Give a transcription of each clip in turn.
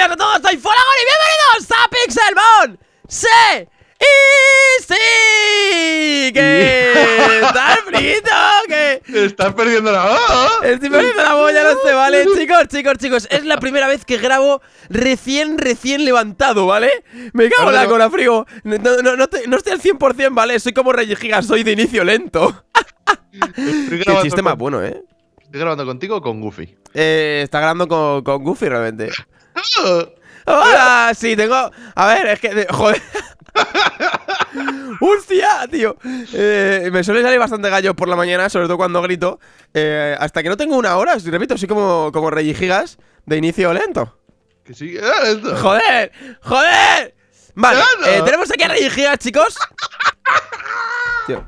días a todos, soy Folagor y bienvenidos a Pixelmon ¡Sí! ¡Y sí! ¿Qué tal, frito? Estás perdiendo la voz Estoy perdiendo la voz, ya no sé, ¿vale? Chicos, chicos, chicos, es la primera vez que grabo recién, recién levantado, ¿vale? Me cago en la cola, frío. No, no, no, estoy al 100%, ¿vale? Soy como Rey soy de inicio lento. Qué chiste más bueno, ¿eh? ¿Estoy grabando contigo o con Goofy? Eh, está grabando con, con Goofy realmente. Ahora oh. sí, tengo. A ver, es que. Joder. ¡Hostia, tío! Eh, me suele salir bastante gallo por la mañana, sobre todo cuando grito. Eh, hasta que no tengo una hora, repito, así como, como reyigigas de inicio lento. Que sí, lento. ¡Joder! ¡Joder! Vale, eh, tenemos aquí a chicos. Tío,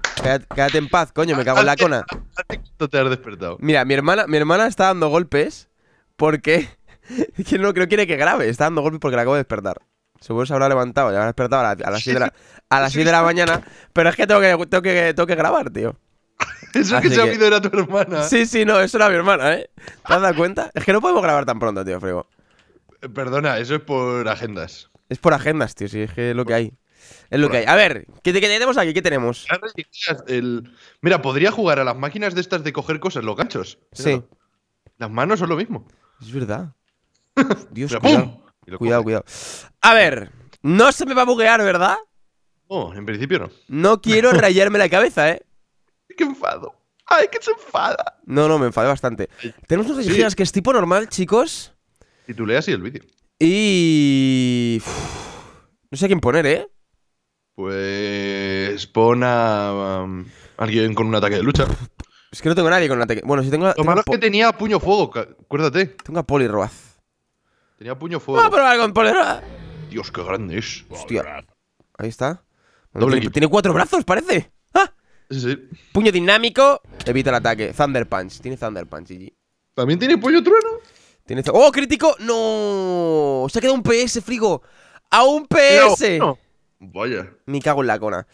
quédate, en paz, coño, me cago en la cona. te has despertado? Mira, mi hermana, mi hermana está dando golpes porque que no, que quiere que grabe, está dando golpes porque la acabo de despertar. Seguro se habrá levantado, ya habrá despertado a, las 6 de, la, mañana. Pero es que tengo que, tengo grabar, tío. Eso que se ha oído era tu hermana. Sí, sí, no, eso era mi hermana, ¿eh? ¿Te has dado cuenta? Es que no podemos grabar tan pronto, tío, Frigo. Perdona, eso es por agendas. Es por agendas, tío, sí, es que es lo que hay. Es lo que hay. A ver, ¿qué, tenemos aquí? ¿Qué tenemos? Mira, podría jugar a las máquinas de estas de coger cosas, los ganchos. Sí. Las manos son lo mismo. Es verdad. Dios, cuidado. Cuidado, cuidado. A ver, no se me va a buguear, ¿verdad? No, en principio no. No quiero rayarme la cabeza, ¿eh? ¡Qué enfado! ¡Ay, que se enfada! No, no, me enfadé bastante. Tenemos unas sí. que es tipo normal, chicos. Y tú leas y el vídeo. Y. no sé a quién poner, ¿eh? Pues. Pon a. Um, alguien con un ataque de lucha. Es que no tengo a nadie con un ataque. Bueno, si tengo. Lo es que tenía puño fuego, acuérdate. Tengo a Poli Roaz. Tenía puño fuego. a probar con Dios, qué grande es. Hostia. Ahí está. tiene, cuatro brazos, parece. ¡Ah! Puño dinámico. Evita el ataque. Thunder Punch. Tiene Thunder Punch, ¿También tiene puño trueno? Tiene ¡Oh, crítico! ¡No! Se ha quedado un PS, frigo. ¡A un PS! Vaya. Me cago en la cona.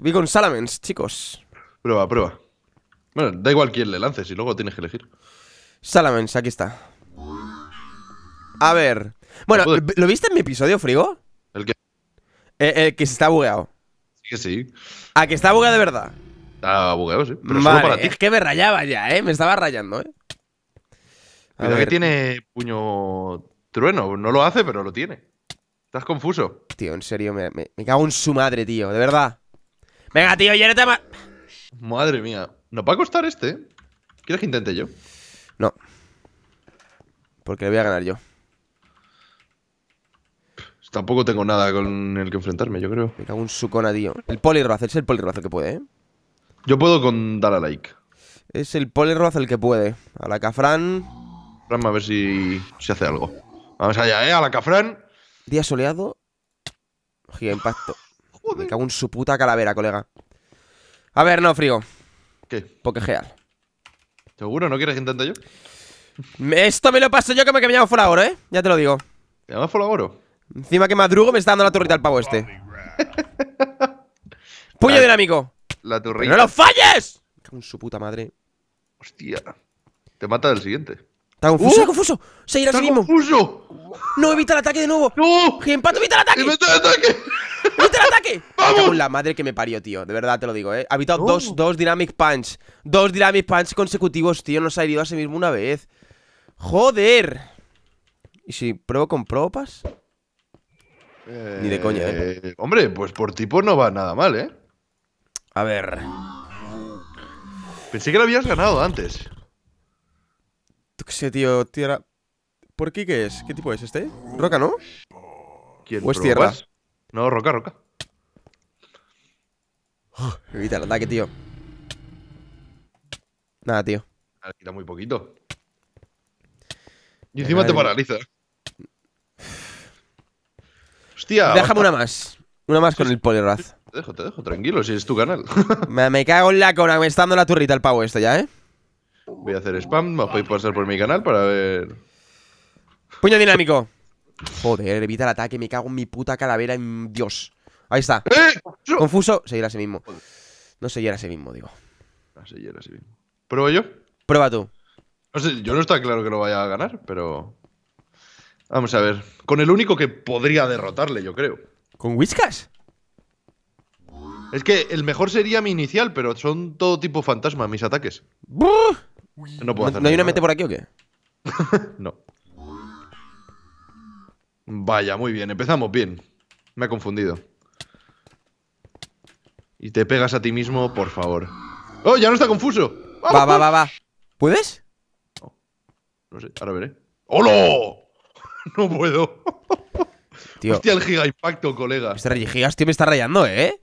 Vi con Salamence, chicos. Prueba, prueba. Bueno, da igual quién le lances y luego tienes que elegir. Salamence, aquí está. A ver. Bueno, ¿lo viste en mi episodio, Frigo? ¿El que eh, El, que se está bugueado. Sí que sí. ¿Ah, que está bugueado de verdad? Está bugueado, sí. es que me rayaba ya, ¿eh? Me estaba rayando, ¿eh? que tiene puño trueno. No lo hace, pero lo tiene. Estás confuso. Tío, en serio, me, cago en su madre, tío. De verdad. Venga, tío, no más. Madre mía. No va a costar este. ¿eh? ¿Quieres que intente yo? No. Porque le voy a ganar yo tampoco tengo nada con el que enfrentarme, yo creo. Mira, un suconadío El Poliwrath, es el Poliwrath el que puede, ¿eh? Yo puedo con a Like. Es el Poliwrath el que puede. A la cafrán a ver si, si hace algo. Vamos allá, ¿eh? A la cafrán Día soleado. Giga impacto. Joder. Me cago en su puta calavera, colega. A ver, no, frío. ¿Qué? Pokegear. ¿Seguro? ¿No quieres que intente yo? Esto me lo paso yo que me he cambiado fuera oro, ¿eh? Ya te lo digo. ¿Te llamas fuera oro? Encima que madrugo me está dando la torreta al pavo este. Puño dinámico. ¡No lo falles! Con su puta madre. Hostia. Te mata del siguiente. Está confuso, ¡Uh! está confuso. Se irá a mismo. confuso! No, evita el ataque de nuevo. ¡No! ¡Empato, evita el ataque! ¡Evita el ataque! ¡Evita el ataque! ¡Vamos! la madre que me parió, tío. De verdad te lo digo, eh. Ha evitado dos, dos Dynamic Punch. Dos Dynamic Punch consecutivos, tío. Nos ha herido a sí mismo una vez. ¡Joder! ¿Y si pruebo con propas? Ni de coña, ¿eh? Eh, Hombre, pues por tipo no va nada mal, ¿eh? A ver. Pensé que lo habías ganado antes. qué sé, tío. Tierra. ¿Por qué qué es? ¿Qué tipo es este? ¿Roca, no? ¿Quién ¿O es tierra? No, roca, roca. evita el ataque, tío. Nada, tío. quita muy poquito. Y encima te paraliza. Hostia. Déjame una más. Una más con el poleraz Te dejo, te dejo, tranquilo, si es tu canal. me, cago en la cona, me está dando la turrita el pavo esto ya, ¿eh? Voy a hacer spam, me podéis pasar por mi canal para ver. Puño dinámico. Joder, evita el ataque, me cago en mi puta calavera en Dios. Ahí está. ¡Eh! Confuso, seguirá a sí mismo. No seguirá a sí mismo, digo. No ah, seguirá a sí mismo. ¿Pruebo yo? Prueba tú. No sé, yo no está claro que lo vaya a ganar, pero. Vamos a ver. Con el único que podría derrotarle, yo creo. ¿Con Whiskas? Es que el mejor sería mi inicial, pero son todo tipo fantasma mis ataques. No puedo hacer ¿No hay una mente por aquí o qué? no. Vaya, muy bien. Empezamos bien. Me ha confundido. Y te pegas a ti mismo, por favor. ¡Oh, ya no está confuso! Va, va, va, va. ¿Puedes? No, no sé, ahora veré. ¡Holo! no puedo. Tío. Hostia, el giga impacto, colega. Este gigas, tío, me está rayando, ¿eh?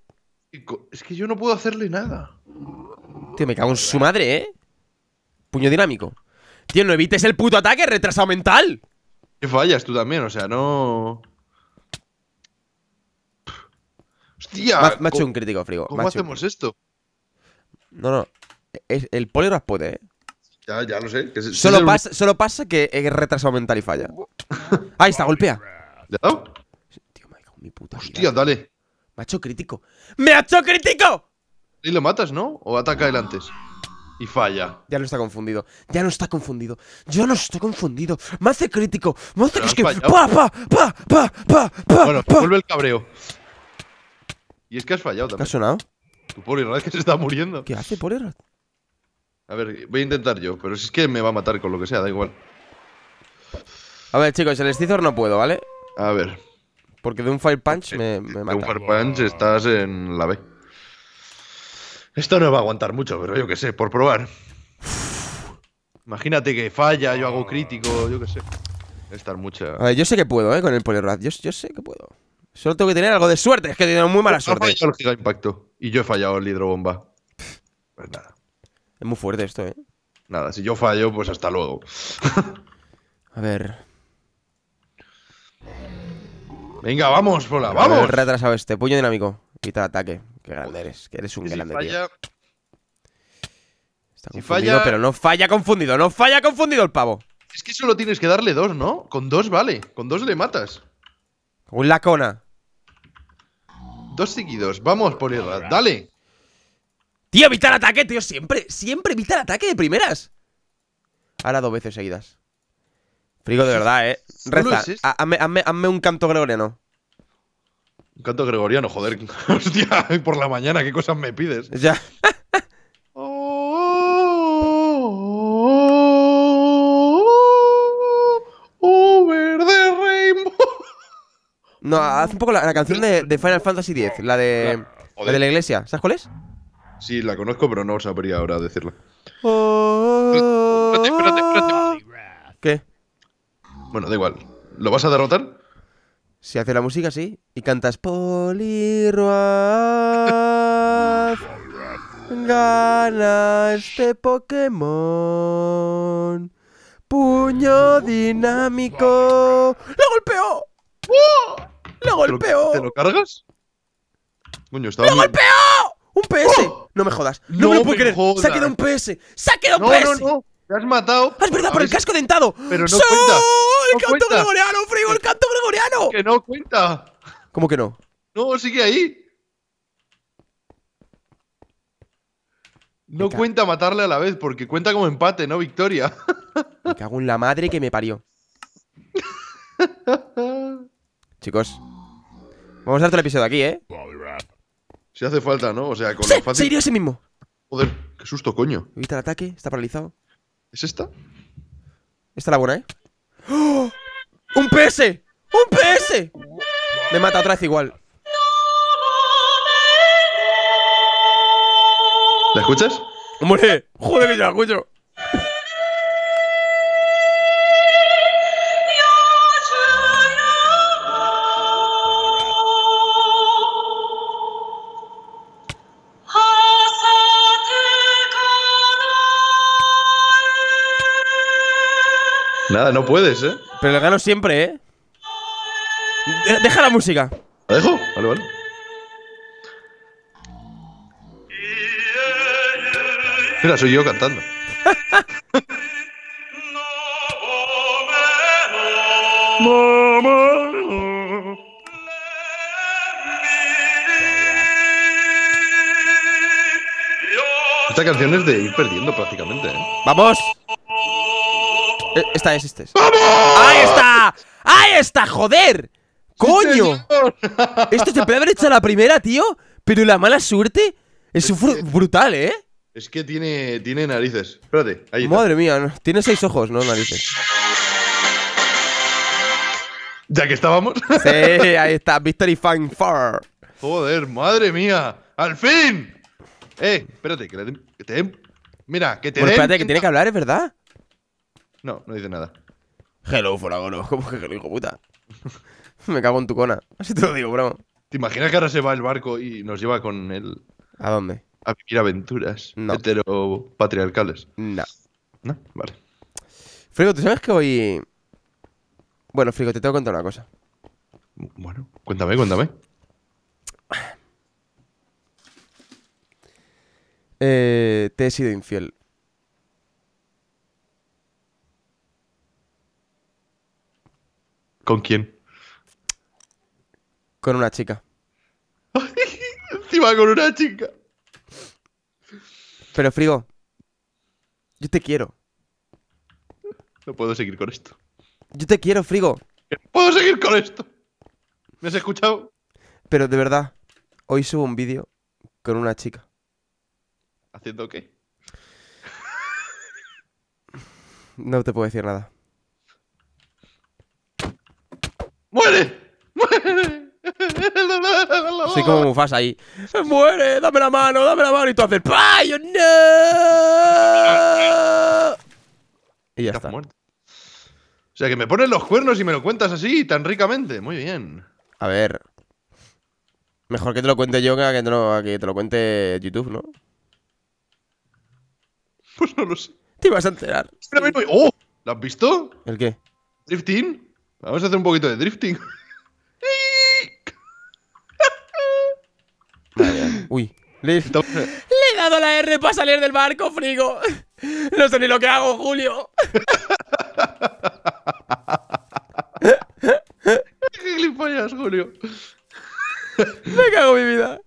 Es que yo no puedo hacerle nada. Tío, me cago en su madre, ¿eh? Puño dinámico. Tío, no evites el puto ataque, retrasado mental. Que fallas tú también, o sea, no. Hostia. Me, ha hecho un crítico, frigo. ¿Cómo hacemos esto? No, no. el polígrafo puede, ¿eh? Ya, ya lo sé. Que solo, pasa, solo pasa que es retraso mental y falla. Ahí está, golpea. ¿Ya dado? Tío, me ha mi puta. Hostia, dale. Me ha hecho crítico. ¡Me ha hecho crítico! Y lo matas, ¿no? O ataca él antes. Y falla. Ya no está confundido. Ya no está confundido. Yo no estoy confundido. Me hace crítico. Me hace que. ¡Pa, pa, pa, pa, pa, pa! Bueno, vuelve el cabreo. Y es que has fallado también. ¿Te ha sonado? Tu pobre que se está muriendo. ¿Qué hace por a ver, voy a intentar yo, pero si es que me va a matar con lo que sea, da igual. A ver, chicos, el Scizor no puedo, ¿vale? A ver. Porque de un Fire Punch eh, me, mata. De un Fire Punch estás en la B. Esto no va a aguantar mucho, pero yo qué sé, por probar. Imagínate que falla, yo hago crítico, yo qué sé. Estar mucha. A ver, yo sé que puedo, ¿eh? Con el Poliwrath. Yo, yo sé que puedo. Solo tengo que tener algo de suerte. Es que tenido muy mala suerte. Impacto. Y yo he fallado el Hidrobomba. Pues nada. Es muy fuerte esto, ¿eh? Nada, si yo fallo, pues hasta luego. a ver. Venga, vamos, hola vamos. A retrasado este. Puño dinámico. Quita ataque. Qué grande eres. Que eres un grande, falla... si pero no falla confundido. No falla confundido el pavo. Es que solo tienes que darle dos, ¿no? Con dos vale. Con dos le matas. Un lacona. Dos seguidos. Vamos por ir Dale. Tío, evitar ataque, tío, siempre, siempre evitar ataque de primeras Ahora dos veces seguidas Frigo de verdad, eh Reza, hazme, un canto gregoriano Un canto gregoriano, joder Hostia, por la mañana, qué cosas me pides Ya No, haz un poco la, canción de, Final Fantasy X, la de, la de la iglesia. ¿Sabes cuál es? Sí, la conozco, pero no sabría ahora decirla. ¿Qué? Bueno, da igual. ¿Lo vas a derrotar? Si hace la música, sí. Y cantas Poliruaz. gana este Pokémon. Puño dinámico. ¡Lo golpeó! ¡Lo golpeó! ¿Te lo, cargas? estaba. golpeó! ¡Un PS! ¡Oh! No me jodas. No, me lo puedo creer. Se ha quedado un PS. Se ha quedado un PS. No, no, Te has matado. Ah, es verdad, por el casco dentado. Pero no cuenta. ¡El canto gregoriano, Frigo! ¡El canto gregoriano! Que no cuenta. ¿Cómo que no? No, sigue ahí. No cuenta matarle a la vez, porque cuenta como empate, no victoria. me cago en la madre que me parió. Chicos, vamos a darte el episodio aquí, ¿eh? Si hace falta, ¿no? O sea, con ¡Sí! lo fácil. ¡Se mismo! Joder, qué susto, coño. Evita el ataque, está paralizado. ¿Es esta? Esta la buena, ¿eh? ¡Oh! ¡Un PS! ¡Un PS! Me mata otra vez igual. ¿La escuchas? muere! ¡Joder, que ya la Nada, no puedes, ¿eh? Pero le gano siempre, ¿eh? deja la música. ¿La dejo? Vale, vale. Mira, soy yo cantando. Esta canción es de ir perdiendo prácticamente. ¿eh? ¡Vamos! Eh, esta es, esta ¡Vamos! ¡Ahí está! ¡Ahí está! ¡Joder! ¡Coño! Esto se puede haber hecho la primera, tío. Pero la mala suerte es, brutal, ¿eh? Es que tiene, tiene narices. Espérate, ahí está. Madre mía, tiene seis ojos, no narices. Ya que estábamos. Sí, ahí está, Victory Fang Far. Joder, madre mía. ¡Al fin! Eh, espérate, que, te Mira, que te que tiene que hablar, ¿es verdad? No, no dice nada. Hello, foragono ¿Cómo que hello, hijo puta? Me cago en tu cona. Así te lo digo, bro. ¿Te imaginas que ahora se va el barco y nos lleva con él? ¿A dónde? A vivir aventuras no. heteropatriarcales. No. No, vale. Frigo, ¿tú sabes que hoy. Bueno, Frigo, te tengo que contar una cosa. Bueno, cuéntame, cuéntame. Eh, te he sido infiel. ¿Con quién? Con una chica. Encima con una chica. Pero Frigo, yo te quiero. No puedo seguir con esto. Yo te quiero, Frigo. puedo seguir con esto. ¿Me has escuchado? Pero de verdad, hoy subo un vídeo con una chica. ¿Haciendo qué? No te puedo decir nada. ¡Muere! ¡Muere! Soy como Mufasa ahí. ¡Muere! ¡Dame la mano! ¡Dame la mano! Y tú haces ¡Pah! ¡Yo no! Y ya está. O sea, que me pones los cuernos y me lo cuentas así, tan ricamente. Muy bien. A ver. Mejor que te lo cuente yo que a que te lo, cuente YouTube, ¿no? Pues no lo sé. Te ibas a enterar. ¡Oh! ¿Lo has visto? ¿El qué? ¿Drifting? Vamos a hacer un poquito de drifting. uy. Le... he dado la R para salir del barco, frigo. No sé ni lo que hago, Julio. ¡Qué gilipollas, Julio! Me cago en mi vida.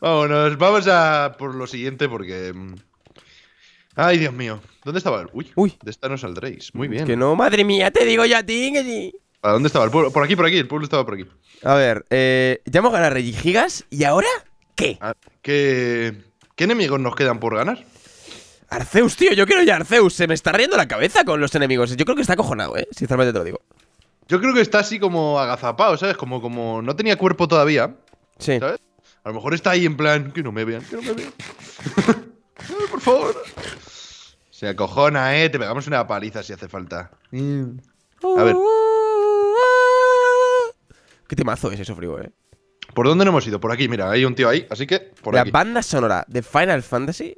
Vámonos, vamos a por lo siguiente porque. Mm, ay, Dios mío. ¿Dónde estaba el.? Uy, de esta no saldréis. Muy bien. Que no, madre mía, te digo ya a ti que dónde estaba el pueblo? Por aquí, por aquí, el pueblo estaba por aquí. A ver, eh, ya hemos ganado gigas y ahora ah, qué? ¿Qué. enemigos nos quedan por ganar? Arceus, tío, yo quiero ya Arceus. Se me está riendo la cabeza con los enemigos. Yo creo que está acojonado, eh. Sinceramente te lo digo. Yo creo que está así como agazapado, ¿sabes? Como, como no tenía cuerpo todavía. Sí. ¿Sabes? A lo mejor está ahí en plan, que no me vean, que no me vean. por favor. Se acojona, eh. Te pegamos una paliza si hace falta. Mm. A ver. Qué temazo es ese frío, eh. ¿Por dónde no hemos ido? Por aquí, mira, hay un tío ahí, así que por banda sonora banda de Final Fantasy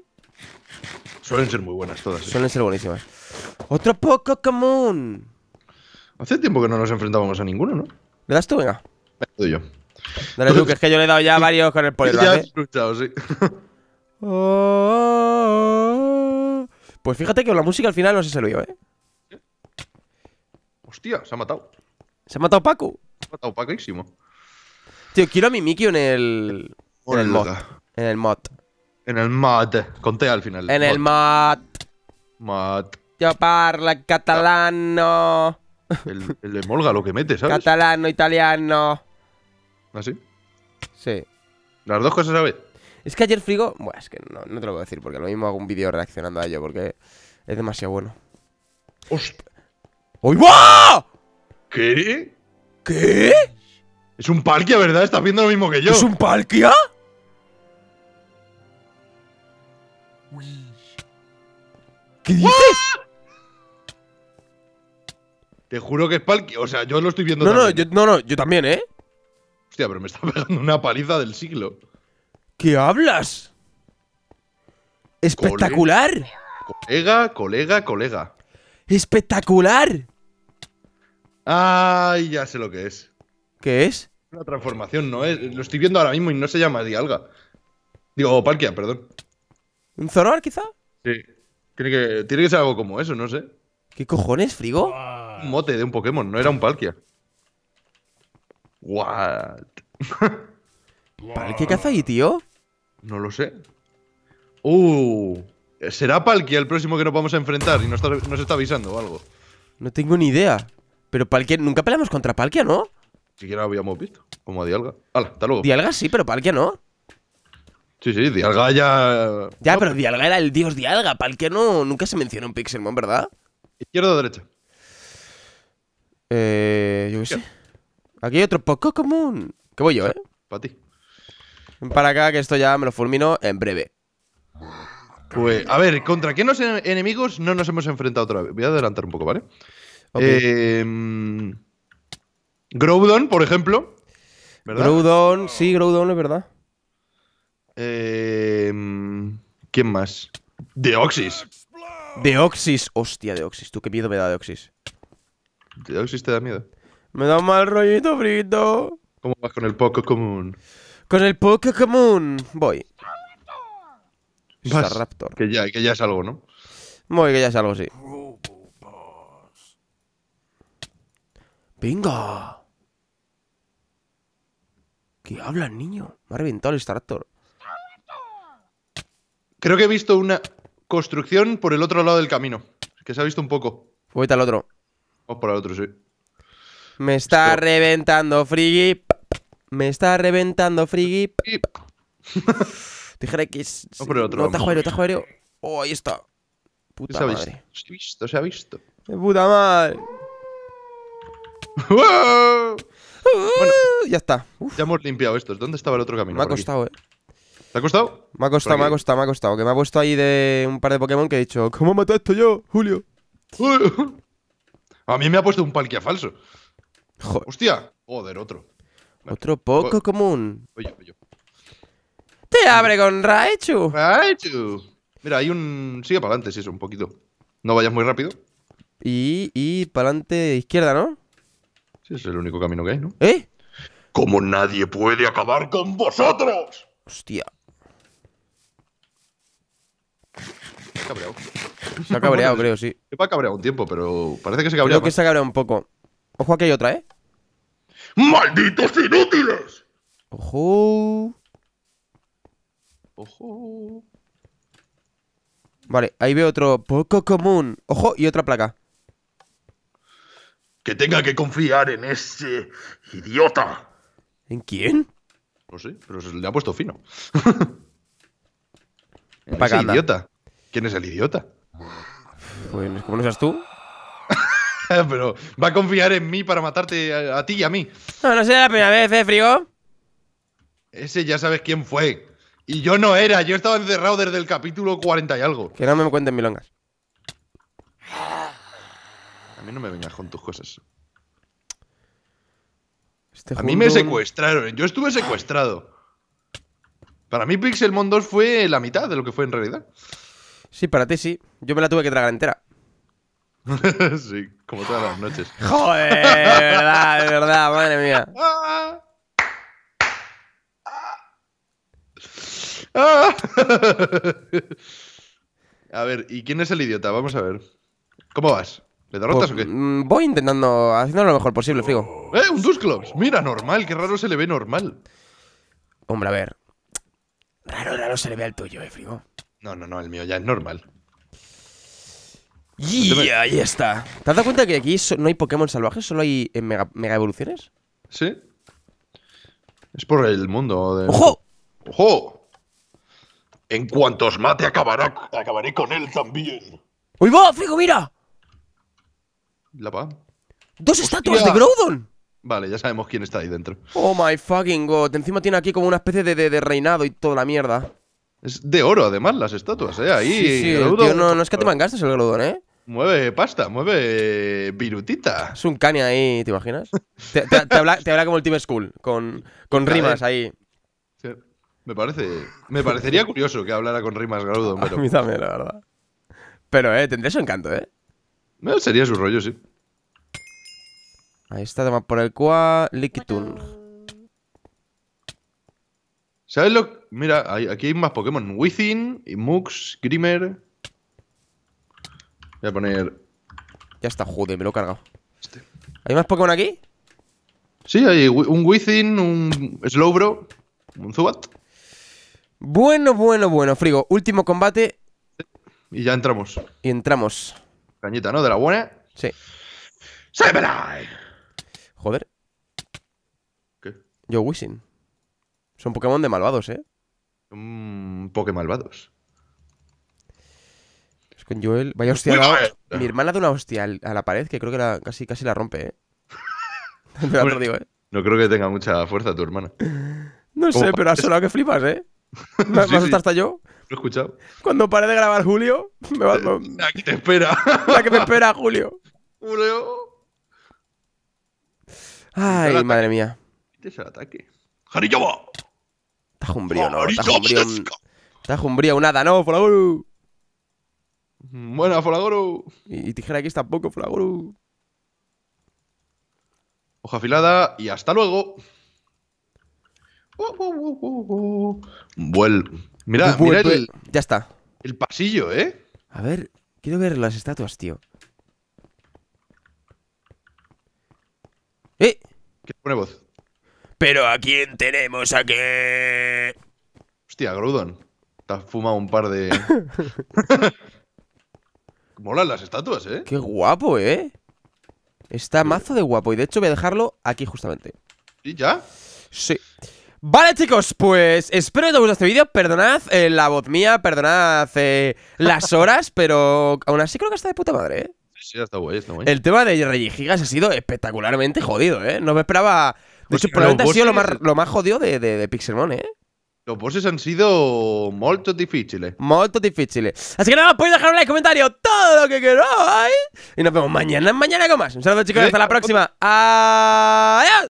suelen ser muy buenas todas. ¿eh? Suelen ser buenísimas. Otro poco común. Hace tiempo que no nos enfrentábamos a ninguno, ¿no? ¿Le das tú? Venga. Me doy yo. Dale tú, que es que yo le he dado ya varios con el poli... Ya has luchado, sí. Pues fíjate que la música al final no se salió, ¿eh? Hostia, se ha matado. ¿Se ha matado Paco? está opacísimo. Tío, quiero a mi en el. En el En el mod. En el mod. Conté al final. En el mod. Mod. Yo parla catalano. El, el Molga lo que mete, ¿sabes? Catalano, italiano. ¿Ah, Sí. Sí. Las dos cosas a ver. Es que ayer Frigo. Bueno, es que no, no te lo puedo decir porque lo mismo hago un vídeo reaccionando a ello porque es demasiado bueno. ¡Hostia! ¿Qué? ¿Qué? Es un Palkia, ¿verdad? Estás viendo lo mismo que yo. ¿Es un Palkia? ¿Qué dices? Te juro que es Palkia. O sea, yo lo estoy viendo no, No, yo, yo también, ¿eh? Hostia, pero me está pegando una paliza del siglo. ¿Qué hablas? ¡Espectacular! Colega, colega, colega. ¡Espectacular! Ay, ya sé lo que es. ¿Qué es? Una transformación, no es. Lo estoy viendo ahora mismo y no se llama Dialga. Digo, Palkia, perdón. ¿Un Zoroar quizá? Sí. Tiene que, tiene ser algo como eso, no sé. ¿Qué cojones, frigo? Un mote de un Pokémon, no era un Palkia. What? ¿Palkia qué hace ahí, tío? No lo sé. Uh. ¿Será Palkia el próximo que nos vamos a enfrentar y nos está, nos está avisando o algo? No tengo ni idea. Pero Palkia, nunca peleamos contra Palkia, ¿no? Siquiera habíamos visto, como a Dialga. Hala, hasta luego. Dialga sí, pero Palkia no. Sí, sí, Dialga ya. Ya, pero Dialga era el dios Dialga. Palkia no, nunca se menciona en Pixelmon, ¿verdad? Izquierda o derecha. Eh. Yo qué sé. Aquí hay otro poco común. ¿Qué voy yo, ¿eh? Para ti. Para acá, que esto ya me lo fulmino en breve. Pues, a ver, ¿contra qué enemigos no nos hemos enfrentado otra vez? Voy a adelantar un poco, ¿vale? Em, Groudon, por ejemplo. ¿verdad? Groudon, sí, Groudon es verdad. Eh, ¿Quién más? Deoxys. Deoxys, hostia, Deoxys. Tú qué miedo me da Deoxys. ¿Deoxys te da miedo? Me da un mal rollito frito. ¿Cómo vas con el poco común? Con el poco común. Voy. Raptor. Que ya, que ya es algo, ¿no? Voy, que ya es algo, sí. ¡Venga! ¿Qué habla niño? Me ha reventado el extractor. Creo que he visto una construcción por el otro lado del camino. Que se ha visto un poco. Pues Voy al otro. O por el otro, sí. Me está reventando, Friggy. Me está reventando, frigip. Dijera que es. No, por el otro no, tajo aéreo, Oh, ahí está. Puta ¿Se Se ha visto, se ha visto. Me puta madre ya está. Ya hemos limpiado estos. ¿Dónde estaba el otro camino? Me ha costado, eh. ¿Te ha costado? Me ha costado, me ha costado, me ha costado. Que me ha puesto ahí de un par de Pokémon que he dicho, ¿cómo mató esto yo, Julio? a mí me ha puesto un palquia falso. Joder. Hostia. Joder, otro. Otro poco pues, común. Te abre con Raichu. Raichu. Mira, hay un. Sigue para adelante, si eso, un poquito. No vayas muy rápido. Y, y para adelante izquierda, ¿no? es el único camino que hay, ¿no? ¿Eh? Como nadie puede acabar con vosotros. Hostia. Se ha cabreado. Se ha cabreado, creo, sí. Se ha cabreado un tiempo, pero parece que se ha cabreado. Creo que se ha cabreado un poco. Ojo, aquí hay otra, ¿eh? ¡Malditos inútiles! Ojo. Ojo. Vale, ahí veo otro poco común. Ojo, y otra placa que tenga que confiar en ese idiota. ¿En quién? No pues sé, pero se le ha puesto fino. ese idiota. ¿Quién es el idiota? Pues, ¿cómo no seas tú? pero va a confiar en mí para matarte a, ti y a mí. No, no será la primera vez, ¿eh, Frigo? Ese ya sabes quién fue. Y yo no era, yo estaba encerrado desde el capítulo 40 y algo. Que no me cuenten milongas. A mí no me vengas con tus cosas. Este a mí me secuestraron. Yo estuve secuestrado. Para mí Pixelmon 2 fue la mitad de lo que fue en realidad. Sí, para ti sí. Yo me la tuve que tragar entera. sí, como todas las noches. Joder, de verdad, de verdad, madre mía. Ah. Ah. Ah. a ver, ¿y quién es el idiota? Vamos a ver. ¿Cómo vas? ¿Le derrotas o pues, qué? Mm, voy intentando, Haciendo lo mejor posible, Frigo. ¡Eh, un Dusclops! Mira, normal, qué raro se le ve normal. Hombre, a ver. Raro, raro se le ve al tuyo, eh, Frigo. No, no, no, el mío ya es normal. Y ahí está. ¿Te has dado cuenta que aquí no hay Pokémon salvajes, solo hay eh, mega, evoluciones? Sí. Es por el mundo de... ¡Ojo! ¡Ojo! En cuanto os mate, acabaré con él también. ¡Uy, va, Frigo, mira! La ¡Dos estatuas de Groudon! Vale, ya sabemos quién está ahí dentro. Oh my fucking god. Encima tiene aquí como una especie de, reinado y toda la mierda. Es de oro, además, las estatuas, ¿eh? Ahí. Sí, no, es que te mangastes el Groudon, ¿eh? Mueve pasta, mueve virutita. Es un Kanye ahí, ¿te imaginas? te, habla, como el Team School, con, con rimas eh. ahí. me parece. Me parecería curioso que hablara con rimas Groudon, pero. la verdad. Pero, eh, tendría su encanto, ¿eh? Eh, sería su rollo, sí. Ahí está, toma por el cual. Liquitun. ¿Sabes lo? Mira, aquí hay más Pokémon. Within, Mux, Grimer. Voy a poner. Ya está, joder, me lo he cargado. Este. ¿Hay más Pokémon aquí? Sí, hay un Within, un Slowbro, un Zubat. Bueno, bueno, bueno, Frigo. Último combate. Y ya entramos. Y entramos. ¿no? De la buena. Sí. Joder. ¿Qué? Yo Wishing. Son Pokémon de malvados, ¿eh? Son Pokémon malvados. Es con Joel. Vaya hostia. Mi hermana da una hostia a la pared que creo que Casi, casi la rompe, ¿eh? ¿eh? No creo que tenga mucha fuerza tu hermana. No sé, pero ha sonado que flipas, ¿eh? Vas a estar hasta yo he escuchado. Cuando pare de grabar Julio, me va a... Eh, la que te espera. La que me espera, Julio. Julio. Ay, madre mía. ¿Qué es el ataque. ¡Jarillaba! Está ¿no? Estás Está Estás Nada, un nada ¿no, Folagoru? Mm, buena, Folagoru. Y, tijera aquí tampoco, Folagoru. Hoja afilada y hasta luego. Uh, Mira, el, ya está. El pasillo, ¿eh? A ver, quiero ver las estatuas, tío. ¡Eh! ¿Qué pone voz? Pero ¿a quién tenemos aquí? Hostia, Grudon. Te has fumado un par de... Molan las estatuas, ¿eh? Qué guapo, ¿eh? Está mazo de guapo. Y de hecho voy a dejarlo aquí justamente. ¿Y ya? Sí. Vale chicos, pues espero que os haya gustado este vídeo, perdonad eh, la voz mía, perdonad eh, las horas, pero aún así creo que está de puta madre, ¿eh? Sí, está guay, está guay. El tema de Gigas ha sido espectacularmente jodido, ¿eh? No me esperaba... De pues hecho, probablemente ha sido lo más, lo jodido de, de, Pixelmon, ¿eh? Los bosses han sido muy difíciles. Muy difíciles. Así que nada, podéis dejar un like, comentario, todo lo que queráis. Y nos vemos mañana, mañana con más. Un saludo chicos, hasta la próxima. Adiós.